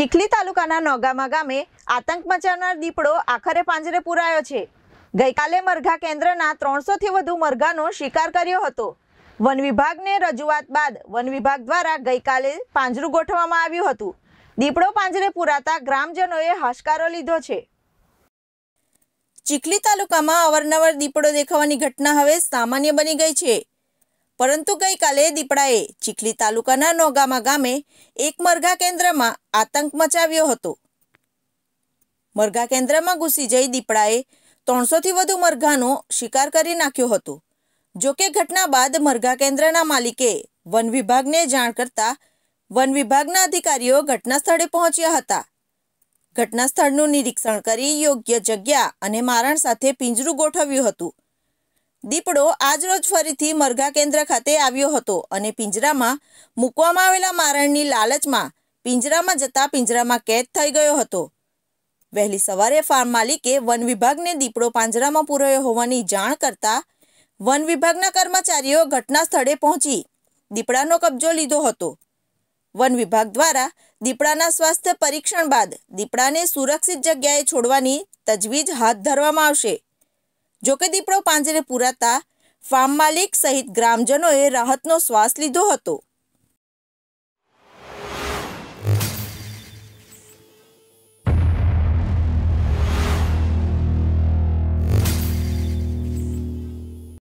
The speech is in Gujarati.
ચીખલી તાલુકાના નોગામા ગામે આતંક મચાવનાર દીપડો આખરે પાંજરે પુરાયો છે ગઈકાલે મરઘા કેન્દ્રના ત્રણસોથી વધુ મરઘાનો શિકાર કર્યો હતો વન વિભાગને રજૂઆત બાદ વન વિભાગ દ્વારા ગઈકાલે પાંજરું ગોઠવવામાં આવ્યું હતું દીપડો પાંજરે પુરાતા ગ્રામજનોએ હાશકારો લીધો છે ચીખલી તાલુકામાં અવારનવાર દીપડો દેખાવાની ઘટના હવે સામાન્ય બની ગઈ છે પરંતુ ગઈકાલે દીપડાએ ચીખલી તાલુકાના નોગામા ગામે એક મરઘા કેન્દ્રમાં આતંક મચાવ્યો હતો મરઘા કેન્દ્રમાં ઘૂસી જઈ દીપડાએ ત્રણસોથી વધુ મરઘાનો શિકાર કરી નાખ્યો હતો જોકે ઘટના બાદ મરઘા કેન્દ્રના માલિકે વન વિભાગને જાણ કરતા વન વિભાગના અધિકારીઓ ઘટના સ્થળે પહોંચ્યા હતા ઘટના સ્થળનું નિરીક્ષણ કરી યોગ્ય જગ્યા અને મારણ સાથે પિંજરું ગોઠવ્યું હતું દીપડો આજરોજ ફરીથી મરઘા કેન્દ્ર ખાતે આવ્યો હતો અને પિંજરામાં મૂકવામાં આવેલા મારણની લાલચમાં પિંજરામાં જતા પિંજરામાં કેદ થઈ ગયો હતો વહેલી સવારે ફાર્મ માલિકે વન વિભાગને દીપડો પાંજરામાં પૂરાયો હોવાની જાણ કરતા વન વિભાગના કર્મચારીઓ ઘટના સ્થળે પહોંચી દીપડાનો કબજો લીધો હતો વન વિભાગ દ્વારા દીપડાના સ્વાસ્થ્ય પરીક્ષણ બાદ દીપડાને સુરક્ષિત જગ્યાએ છોડવાની તજવીજ હાથ ધરવામાં આવશે જોકે દીપડો પાંજરે પૂરાતા ફાર્મ માલિક સહિત ગ્રામજનોએ રાહતનો શ્વાસ લીધો હતો